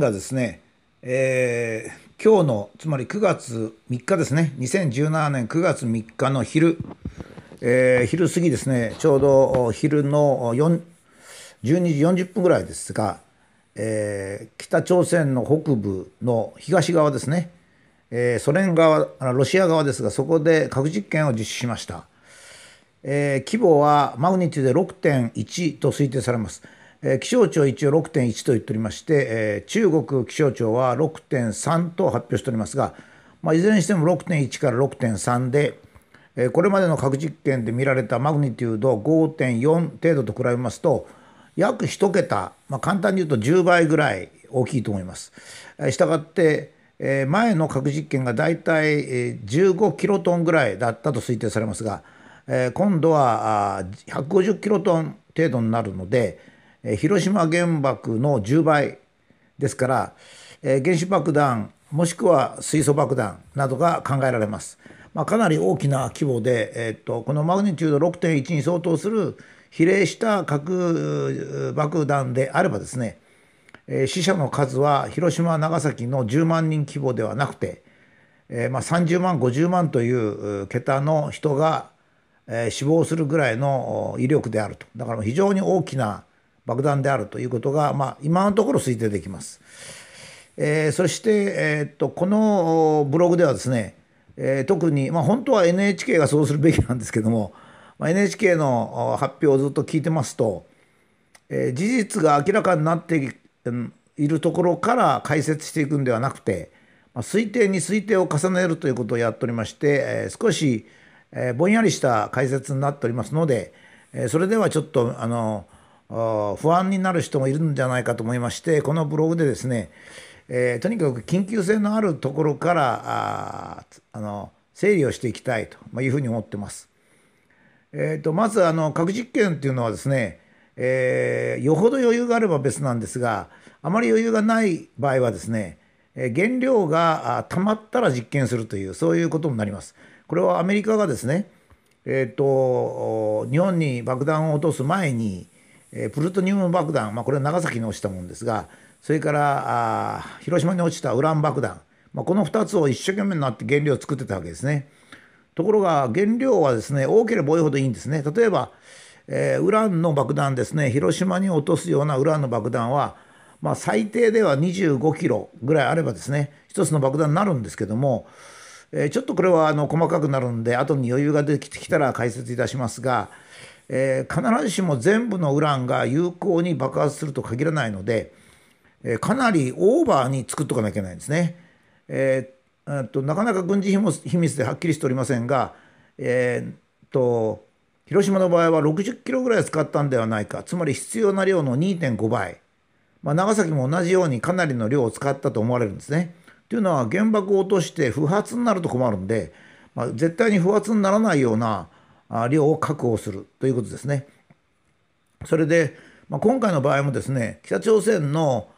がですね、えー、今日の、つまり9月3日ですね、2017年9月3日の昼、えー、昼過ぎですね、ちょうど昼の12時40分ぐらいですが、えー、北朝鮮の北部の東側ですね、えソ連側、ロシア側ですが、そこで核実験を実施しました。え規模はマグニチュード6.1と推定されます。気象庁一応6.1と言っておりまして、えー、中国気象庁は6.3と発表しておりますが、まあ、いずれにしても6.1から6.3で、えー、これまでの核実験で見られたマグニテュード5.4程度と比べますと約1桁、まあ、簡単に言うと10倍ぐらい大きいと思います。したがって前の核実験がだいたい15キロトンぐらいだったと推定されますが今度は150キロトン程度になるのでえ広島原爆の10倍ですから、え原子爆弾もしくは水素爆弾などが考えられます。まあ、かなり大きな規模で、えっとこのマグニチュード6.1に相当する比例した核爆弾であればですね、え死者の数は広島長崎の10万人規模ではなくて、えまあ、30万50万という桁の人が、え死亡するぐらいの威力であるとだから非常に大きな爆弾であるということが、まあ、今のところ推定できます。えー、そして、えー、っとこのブログではですね、えー、特に、まあ、本当は NHK がそうするべきなんですけども、まあ、NHK の発表をずっと聞いてますと、えー、事実が明らかになっているところから解説していくんではなくて、まあ、推定に推定を重ねるということをやっておりまして、えー、少し、えー、ぼんやりした解説になっておりますので、えー、それではちょっとあの不安になる人もいるんじゃないかと思いましてこのブログでですね、えー、とにかく緊急性のあるところからあの整理をしていきたいというふうに思ってます。えーと、まずあの核実験っていうのはですね、えー、よほど余裕があれば別なんですがあまり余裕がない場合はですね、え原料が溜まったら実験するというそういうことになります。これはアメリカがですね、えーと日本に爆弾を落とす前にえプルトニウム爆弾、まあ、これは長崎に落ちたもんですがそれからあ広島に落ちたウラン爆弾、まあ、この2つを一生懸命になって原料を作ってたわけですね。ところが原料はですね多ければ多いほどいいんですね。例えば、えー、ウランの爆弾ですね広島に落とすようなウランの爆弾は、まあ、最低では25キロぐらいあればですね1つの爆弾になるんですけども、えー、ちょっとこれはあの細かくなるんで後に余裕ができてきたら解説いたしますが。えー、必ずしも全部のウランが有効に爆発すると限らないので、えー、かなりオーバーに作っとかなきゃいけないんですね。えー、となかなか軍事秘密ではっきりしておりませんが、えー、と広島の場合は60キロぐらい使ったんではないかつまり必要な量の2.5倍、まあ、長崎も同じようにかなりの量を使ったと思われるんですね。というのは原爆を落として不発になると困るんで、まあ、絶対に不発にならないような量を確保するということですね。それで、まあ、今回の場合もですね北朝鮮の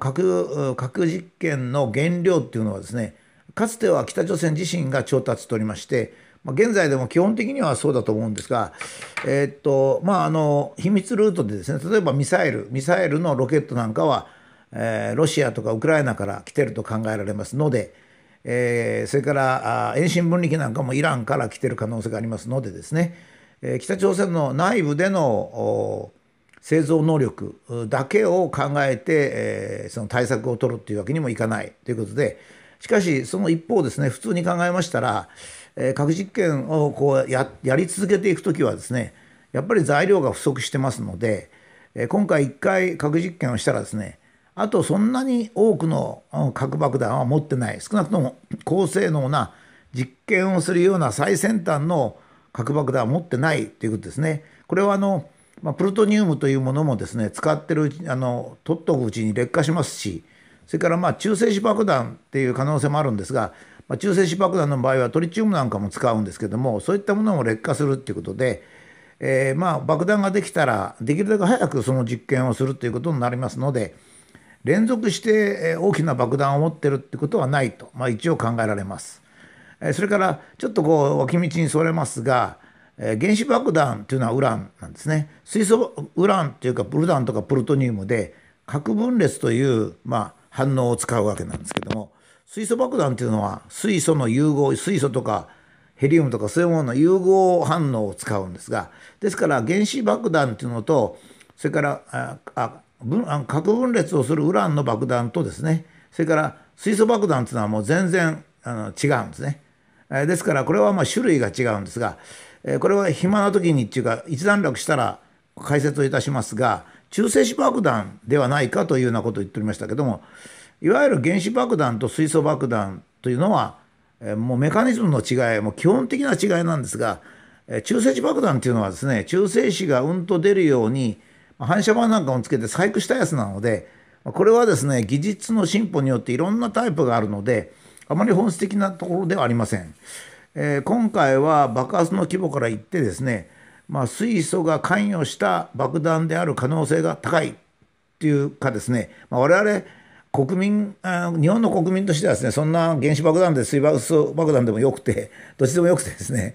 核核実験の原料っていうのはですねかつては北朝鮮自身が調達しておりまして、まあ、現在でも基本的にはそうだと思うんですが、えー、っとまあ、あの秘密ルートでですね例えばミサイルミサイルのロケットなんかは、えー、ロシアとかウクライナから来てると考えられますので、えー、それから遠心分離機なんかもイランから来てる可能性がありますのでですね、えー、北朝鮮の内部での製造能力だけを考えて、えー、その対策を取るというわけにもいかないということでしかしその一方ですね普通に考えましたら、えー、核実験をこうややり続けていく時はですねやっぱり材料が不足してますので、えー、今回1回核実験をしたらですねあとそんなに多くの核爆弾は持ってない少なくとも高性能な実験をするような最先端の核爆弾は持ってないということですね。これはあの、まあ、プルトニウムというものもですね使ってるうちあの取っとくうちに劣化しますしそれからまあ中性子爆弾っていう可能性もあるんですが、まあ、中性子爆弾の場合はトリチウムなんかも使うんですけどもそういったものも劣化するっていうことで、えー、まあ爆弾ができたらできるだけ早くその実験をするということになりますので。連続して大きな爆弾を持ってるってことはないと、まあ、一応考えられます。それからちょっとこう脇道にそれますが原子爆弾というのはウランなんですね水素ウランというかプルダンとかプルトニウムで核分裂という、まあ、反応を使うわけなんですけども水素爆弾というのは水素の融合水素とかヘリウムとかそういうものの融合反応を使うんですがですから原子爆弾というのとそれからああ核分裂をするウランの爆弾とですねそれから水素爆弾というのはもう全然あの違うんですね。ですからこれはまあ種類が違うんですがこれは暇な時にっていうか一段落したら解説をいたしますが中性子爆弾ではないかというようなことを言っておりましたけどもいわゆる原子爆弾と水素爆弾というのはもうメカニズムの違いもう基本的な違いなんですが中性子爆弾というのはですね中性子がうんと出るように反射板なんかもつけて細工したやつなので、これはですね、技術の進歩によっていろんなタイプがあるので、あまり本質的なところではありません。えー、今回は爆発の規模からいってですね、まあ、水素が関与した爆弾である可能性が高いっていうかですね、まあ、我々国民日本の国民としてはですねそんな原子爆弾で水爆爆弾でもよくてどっちでもよくてですね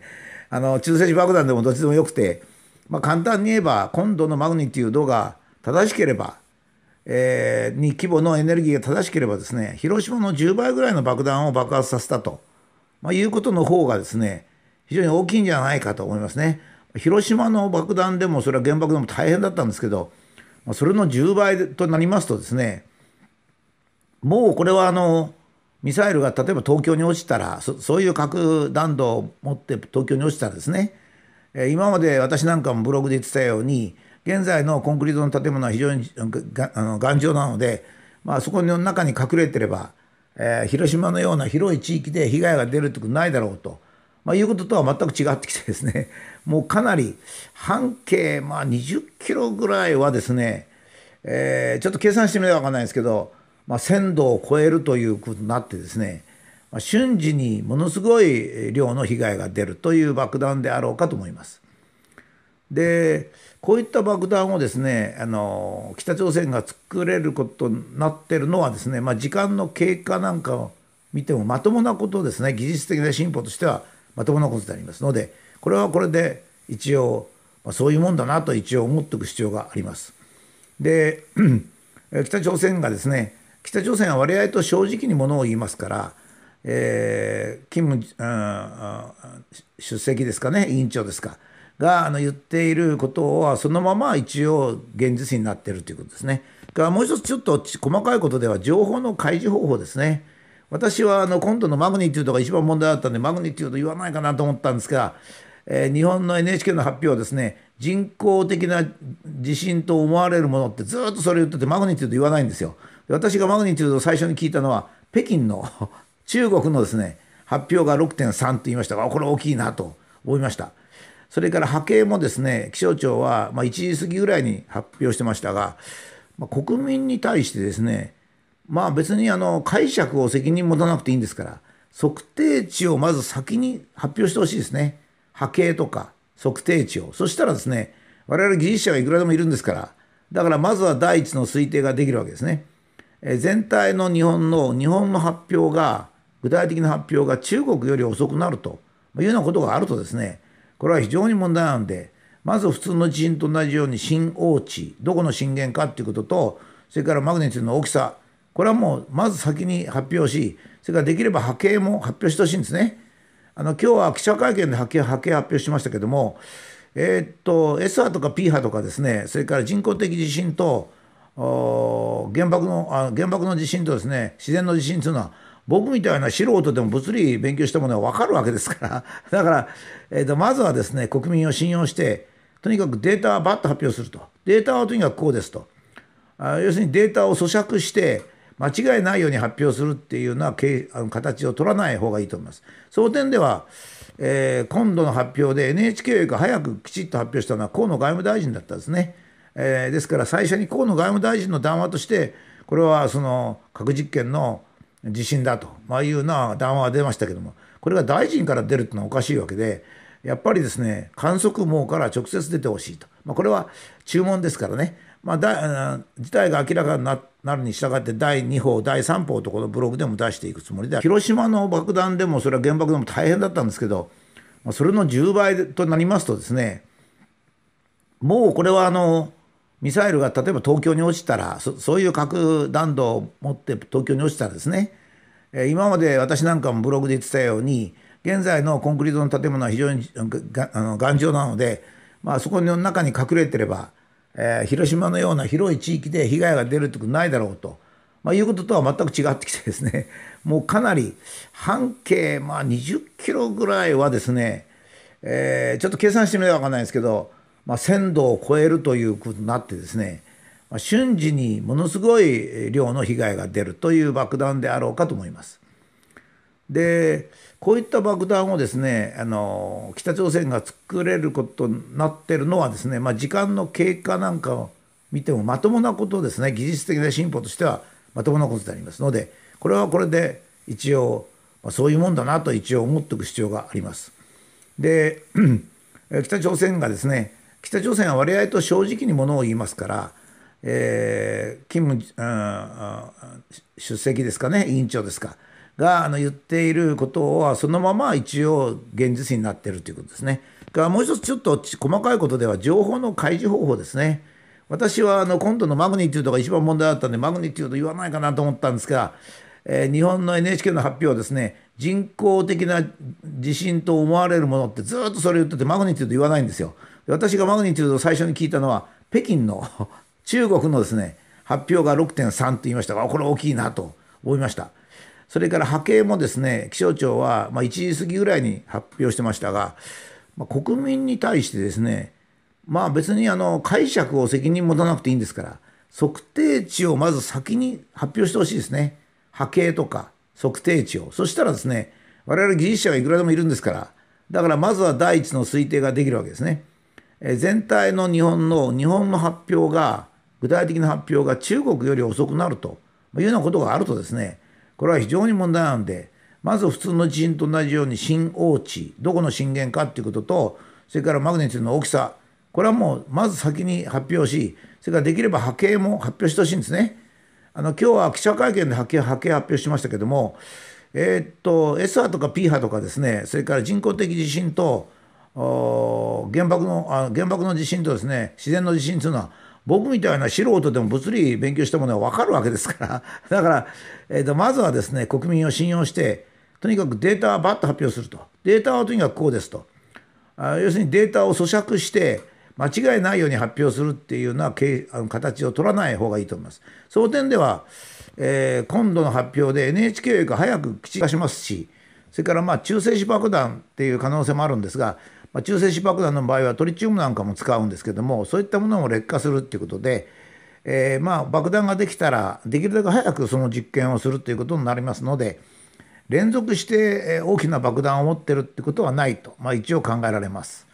あの中性子爆弾でもどっちでもよくて。まあ、簡単に言えば今度のマグニチュードが正しければ、えー、に規模のエネルギーが正しければですね広島の10倍ぐらいの爆弾を爆発させたと、まあ、いうことの方がですね非常に大きいんじゃないかと思いますね。広島の爆弾でもそれは原爆でも大変だったんですけど、まあ、それの10倍となりますとですねもうこれはあのミサイルが例えば東京に落ちたらそそういう核弾頭を持って東京に落ちたらですねえ今まで私なんかもブログで言ってたように現在のコンクリートの建物は非常にあの頑丈なので、まあ、そこの中に隠れてれば、えー、広島のような広い地域で被害が出るってことないだろうと、まあ、いうこととは全く違ってきてですね もうかなり半径、まあ、20キロぐらいはですね、えー、ちょっと計算してみれば分かんないですけど、まあ、1000度を超えるということになってですね瞬時にものすごい量の被害が出るという爆弾であろうかと思います。でこういった爆弾をですねあの北朝鮮が作れることになってるのはですね、まあ、時間の経過なんかを見てもまともなことですね技術的な進歩としてはまともなことでありますのでこれはこれで一応、まあ、そういうもんだなと一応思っておく必要があります。で北朝鮮がですね北朝鮮は割合と正直にものを言いますからえー、キム、出席ですかね委員長ですかがあの言っていることはそのまま一応現実になっているということですね。からもう一つちょっと細かいことでは情報の開示方法ですね。私はあの今度のマグニチュードが一番問題だったんでマグニチュード言わないかなと思ったんですが、えー、日本の NHK の発表はですね人工的な地震と思われるものってずっとそれ言っててマグニチュード言わないんですよ。私がマグニチュードを最初に聞いたのは北京の中国のですね、発表が6.3と言いましたが、これ大きいなと思いました。それから波形もですね、気象庁は、まあ、1時過ぎぐらいに発表してましたが、まあ、国民に対してですね、まあ別にあの解釈を責任持たなくていいんですから、測定値をまず先に発表してほしいですね。波形とか測定値を。そしたらですね、我々技術者はいくらでもいるんですから、だからまずは第一の推定ができるわけですね。え全体の日本の、日本の発表が、具体的な発表が中国より遅くなるというようなことがあるとですね、これは非常に問題なんで、まず普通の地震と同じように震央地、どこの震源かっていうことと、それからマグニチュードの大きさ、これはもうまず先に発表し、それからできれば波形も発表してほしいんですね。あの今日は記者会見で波形波形発表しましたけども、えー、っと S 波とか P 波とかですね、それから人工的地震と原爆のあ原爆の地震とですね自然の地震というのは僕みたいな素人でも物理勉強したものは分かるわけですから だから、えーと、まずはですね国民を信用してとにかくデータはバッと発表するとデータはとにかくこうですとあ要するにデータを咀嚼して間違いないように発表するっていうようなあの形を取らない方がいいと思います。その点では、えー、今度の発表で NHK が早くきちっと発表したのは河野外務大臣だったんですね。えー、ですから最初に河野外務大臣の談話としてこれはその核実験の地震だと、まあ、いうような談話が出ましたけども、これが大臣から出るというのはおかしいわけで、やっぱりですね、観測網から直接出てほしいと、まあ、これは注文ですからね、まあ、だ事態が明らかになるに従って第2報第3報とこのブログでも出していくつもりで広島の爆弾でもそれは原爆でも大変だったんですけど、まあ、それの10倍となりますとですねもうこれはあのミサイルが例えば東京に落ちたらそういう核弾頭を持って東京に落ちたらですね、えー、今まで私なんかもブログで言ってたように現在のコンクリートの建物は非常にあの頑丈なので、まあ、そこの中に隠れてれば、えー、広島のような広い地域で被害が出るってことないだろうと、まあ、いうこととは全く違ってきてですね もうかなり半径、まあ、20キロぐらいはですね、えー、ちょっと計算してみれば分かんないですけどまあ、1000度を超えるということになってですね、まあ、瞬時にものすごい量の被害が出るという爆弾であろうかと思います。でこういった爆弾をですねあの北朝鮮が作れることになってるのはですね、まあ、時間の経過なんかを見てもまともなことですね技術的な進歩としてはまともなことでありますのでこれはこれで一応、まあ、そういうもんだなと一応思っておく必要があります。で 北朝鮮がですね北朝鮮は割合と正直にものを言いますから、えー、金務、うん、出席ですかね委員長ですかがあの言っていることはそのまま一応現実になっているということですね。からもう一つちょっと細かいことでは情報の開示方法ですね。私はあの今度のマグニチュードが一番問題だったんでマグニチュード言わないかなと思ったんですが、えー、日本の NHK の発表はですね人工的な地震と思われるものってずっとそれ言っててマグニチュード言わないんですよ。私がマグニチュードを最初に聞いたのは、北京の 中国のですね、発表が6.3と言いましたが、これ大きいなと思いました。それから波形もですね、気象庁は、まあ、1時過ぎぐらいに発表してましたが、まあ、国民に対してですね、まあ別にあの解釈を責任持たなくていいんですから、測定値をまず先に発表してほしいですね。波形とか測定値を。そしたらですね、我々技術者がいくらでもいるんですから、だからまずは第一の推定ができるわけですね。全体の日本の日本の発表が具体的な発表が中国より遅くなるというようなことがあるとですねこれは非常に問題なんでまず普通の地震と同じように震央地どこの震源かっていうこととそれからマグニチュードの大きさこれはもうまず先に発表しそれからできれば波形も発表してほしいんですね。あの今日は記者会見で波形波形発表しましたけどもえー、っと S 波とか P 波とかですねそれから人工的地震と原爆のあ原爆の地震とですね自然の地震というのは僕みたいな素人でも物理勉強したものは分かるわけですから だから、えーと、まずはですね国民を信用してとにかくデータはバッと発表するとデータはとにかくこうですとあ要するにデータを咀嚼して間違いないように発表するっていうようなあの形を取らない方がいいと思います。その点では、えー、今度の発表で NHK よりか早く口がしますしそれからまあ中性子爆弾っていう可能性もあるんですがまあ、中性子爆弾の場合はトリチウムなんかも使うんですけどもそういったものも劣化するっていうことで、えー、まあ爆弾ができたらできるだけ早くその実験をするということになりますので連続して大きな爆弾を持ってるってことはないと、まあ、一応考えられます。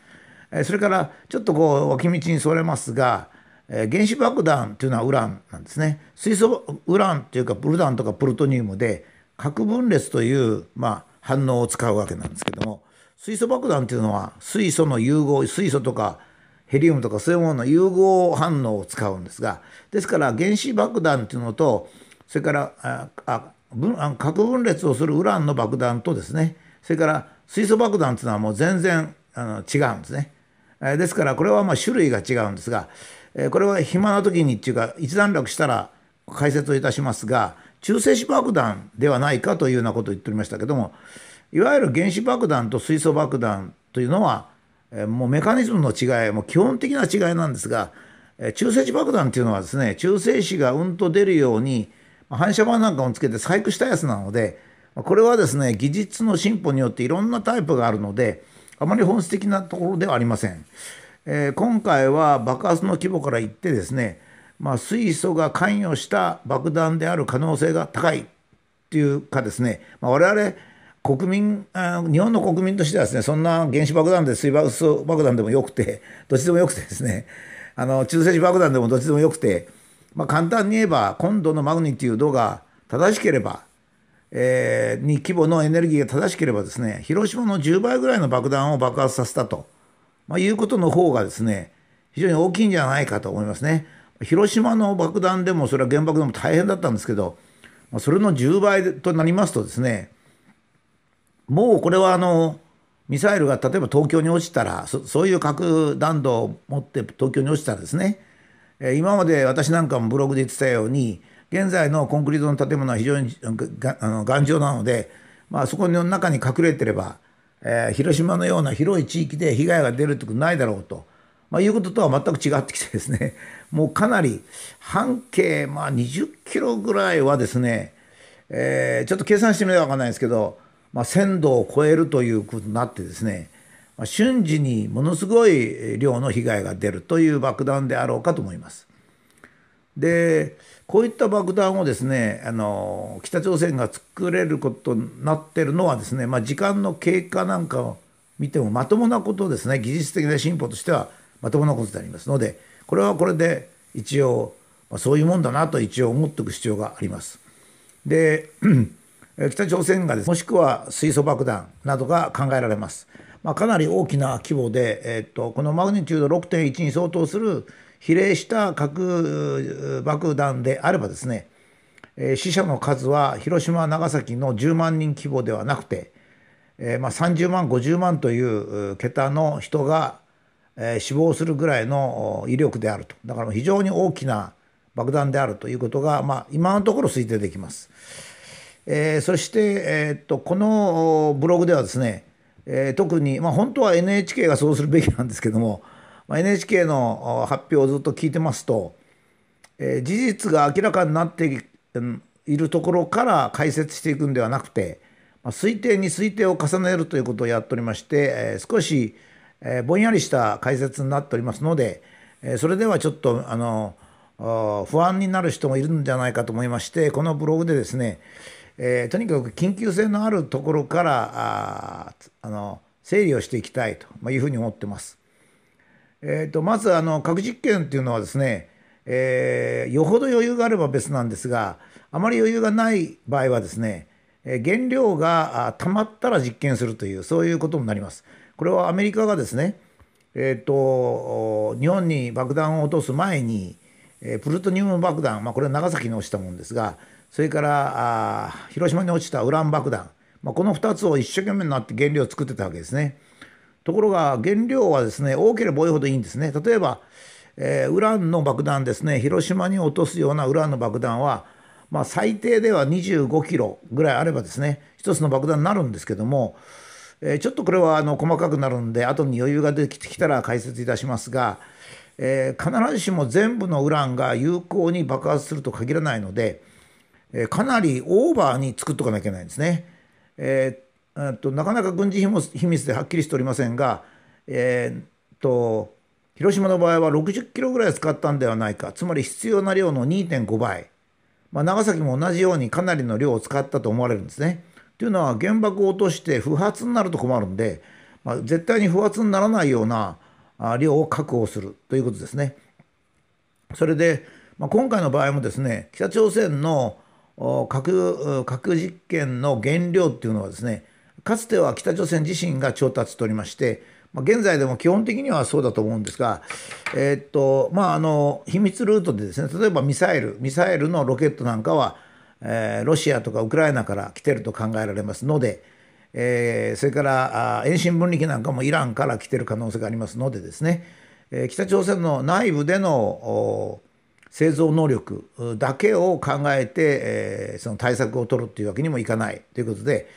それからちょっとこう脇道にそれますが原子爆弾というのはウランなんですね水素ウランっていうかウルダンとかプルトニウムで核分裂という、まあ、反応を使うわけなんですけども水素爆弾っていうのは水素の融合水素とかヘリウムとかそういうものの融合反応を使うんですがですから原子爆弾っていうのとそれからああ核分裂をするウランの爆弾とですねそれから水素爆弾っていうのはもう全然あの違うんですね。ですからこれはまあ種類が違うんですがこれは暇な時にっていうか一段落したら解説をいたしますが中性子爆弾ではないかというようなことを言っておりましたけどもいわゆる原子爆弾と水素爆弾というのは、えもうメカニズムの違い、もう基本的な違いなんですが、え中性子爆弾というのはですね、中性子がうんと出るように、反射板なんかをつけて細工したやつなので、これはですね、技術の進歩によっていろんなタイプがあるので、あまり本質的なところではありません。えー、今回は爆発の規模からいってですね、まあ、水素が関与した爆弾である可能性が高いっていうかですね、まあ、我々国民日本の国民としてはですねそんな原子爆弾で水爆爆弾でもよくて どっちでもよくてですねあの中性子爆弾でもどっちでもよくて、まあ、簡単に言えば今度のマグニチュードが正しければ、えー、に規模のエネルギーが正しければですね広島の10倍ぐらいの爆弾を爆発させたと、まあ、いうことの方がですね非常に大きいんじゃないかと思いますね。広島の爆弾でもそれは原爆でも大変だったんですけどそれの10倍となりますとですねもうこれはあのミサイルが例えば東京に落ちたらそういう核弾頭を持って東京に落ちたらですね、え今まで私なんかもブログで言ってたように現在のコンクリートの建物は非常にあの頑丈なので、まあ、そこの中に隠れてれば、えー、広島のような広い地域で被害が出るってことないだろうと、まあ、いうこととは全く違ってきてですね もうかなり半径、まあ、20キロぐらいはですね、えー、ちょっと計算してみれば分かんないですけどまあ、1000度を超えるということになってですね、まあ、瞬時にものすごい量の被害が出るという爆弾であろうかと思います。でこういった爆弾をですねあの北朝鮮が作れることになってるのはですね、まあ、時間の経過なんかを見てもまともなことですね技術的な進歩としてはまともなことでありますのでこれはこれで一応、まあ、そういうもんだなと一応思っておく必要があります。で北朝鮮がです、ね、もしくは水素爆弾などが考えられます。まあ、かなり大きな規模で、えっと、このマグニチュード6.1に相当する比例した核爆弾であればですね、えー、死者の数は広島、長崎の10万人規模ではなくて、えー、まあ、30万、50万という桁の人が、死亡するぐらいの威力であると。だから非常に大きな爆弾であるということが、まあ、今のところ推定できます。えー、そして、えー、っとこのブログではですね、えー、特に、まあ、本当は NHK がそうするべきなんですけども、まあ、NHK の発表をずっと聞いてますと、えー、事実が明らかになっているところから解説していくんではなくて、まあ、推定に推定を重ねるということをやっておりまして、えー、少し、えー、ぼんやりした解説になっておりますので、えー、それではちょっとあの不安になる人もいるんじゃないかと思いましてこのブログでですねえー、とにかく緊急性のあるところからああの整理をしていきたいというふうに思ってます。えーと、まずあの核実験っていうのはですね、えー、よほど余裕があれば別なんですがあまり余裕がない場合はですね原料が溜まったら実験するというそういうことになります。これはアメリカがですね、えーと、日本に爆弾を落とす前にプルトニウム爆弾、まあ、これは長崎に落ちたもんですがそれからあ広島に落ちたウラン爆弾、まあ、この2つを一生懸命になって原料を作ってたわけですね。ところが原料はですね多ければ多いほどいいんですね。例えば、えー、ウランの爆弾ですね広島に落とすようなウランの爆弾は、まあ、最低では25キロぐらいあればですね1つの爆弾になるんですけども、えー、ちょっとこれはあの細かくなるんで後に余裕ができてきたら解説いたしますが、えー、必ずしも全部のウランが有効に爆発すると限らないので。えかなりオーバーに作っとかなきゃいけないんですね。えー、となかなか軍事秘密ではっきりしておりませんが、えーと、と広島の場合は60キロぐらい使ったんではないかつまり必要な量の2.5倍、まあ、長崎も同じようにかなりの量を使ったと思われるんですね。というのは原爆を落として不発になると困るんで、まあ、絶対に不発にならないような量を確保するということですね。それで、まあ、今回の場合もですね北朝鮮の核核実験の原料っていうのはですねかつては北朝鮮自身が調達しておりまして、現在でも基本的にはそうだと思うんですが、えー、っとまあ、あの秘密ルートでですね例えばミサイルミサイルのロケットなんかは、えー、ロシアとかウクライナから来てると考えられますので、えー、それから遠心分離機なんかもイランから来てる可能性がありますのでですね、え北朝鮮の内部での製造能力だけを考えて、えー、その対策を取るっていうわけにもいかないということで